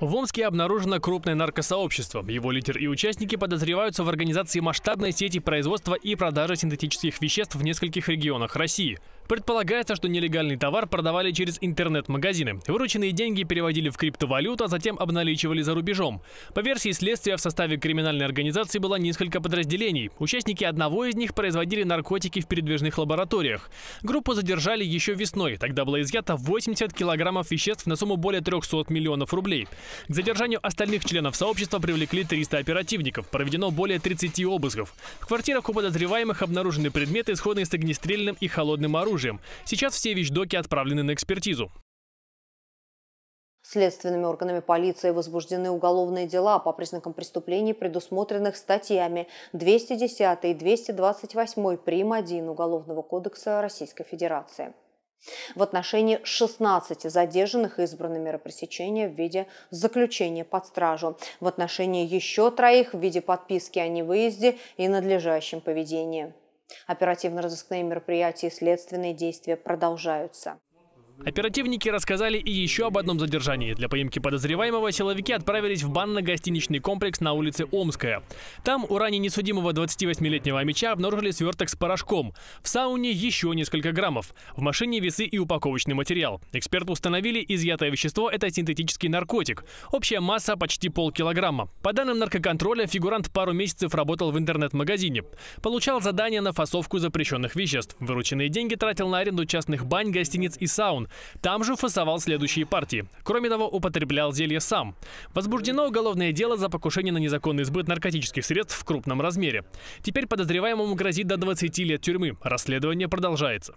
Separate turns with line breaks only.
В Омске обнаружено крупное наркосообщество. Его лидер и участники подозреваются в организации масштабной сети производства и продажи синтетических веществ в нескольких регионах России. Предполагается, что нелегальный товар продавали через интернет-магазины. Вырученные деньги переводили в криптовалюту, а затем обналичивали за рубежом. По версии следствия, в составе криминальной организации было несколько подразделений. Участники одного из них производили наркотики в передвижных лабораториях. Группу задержали еще весной. Тогда было изъято 80 килограммов веществ на сумму более 300 миллионов рублей. К задержанию остальных членов сообщества привлекли 300 оперативников. Проведено более 30 обысков. В квартирах у подозреваемых обнаружены предметы, исходные с огнестрельным и холодным оружием оружием. Сейчас все вещдоки отправлены на экспертизу.
Следственными органами полиции возбуждены уголовные дела по признакам преступлений, предусмотренных статьями 210 и 228 прим. 1 Уголовного кодекса Российской Федерации. В отношении 16 задержанных избраны меры пресечения в виде заключения под стражу. В отношении еще троих в виде подписки о невыезде и надлежащем поведении. Оперативно-розыскные мероприятия и следственные действия продолжаются.
Оперативники рассказали и еще об одном задержании. Для поимки подозреваемого силовики отправились в банно-гостиничный комплекс на улице Омская. Там у ранее несудимого 28-летнего меча обнаружили сверток с порошком. В сауне еще несколько граммов. В машине весы и упаковочный материал. Эксперты установили, изъятое вещество – это синтетический наркотик. Общая масса – почти полкилограмма. По данным наркоконтроля, фигурант пару месяцев работал в интернет-магазине. Получал задания на фасовку запрещенных веществ. Вырученные деньги тратил на аренду частных бань, гостиниц и саун. Там же фасовал следующие партии. Кроме того, употреблял зелье сам. Возбуждено уголовное дело за покушение на незаконный сбыт наркотических средств в крупном размере. Теперь подозреваемому грозит до 20 лет тюрьмы. Расследование продолжается.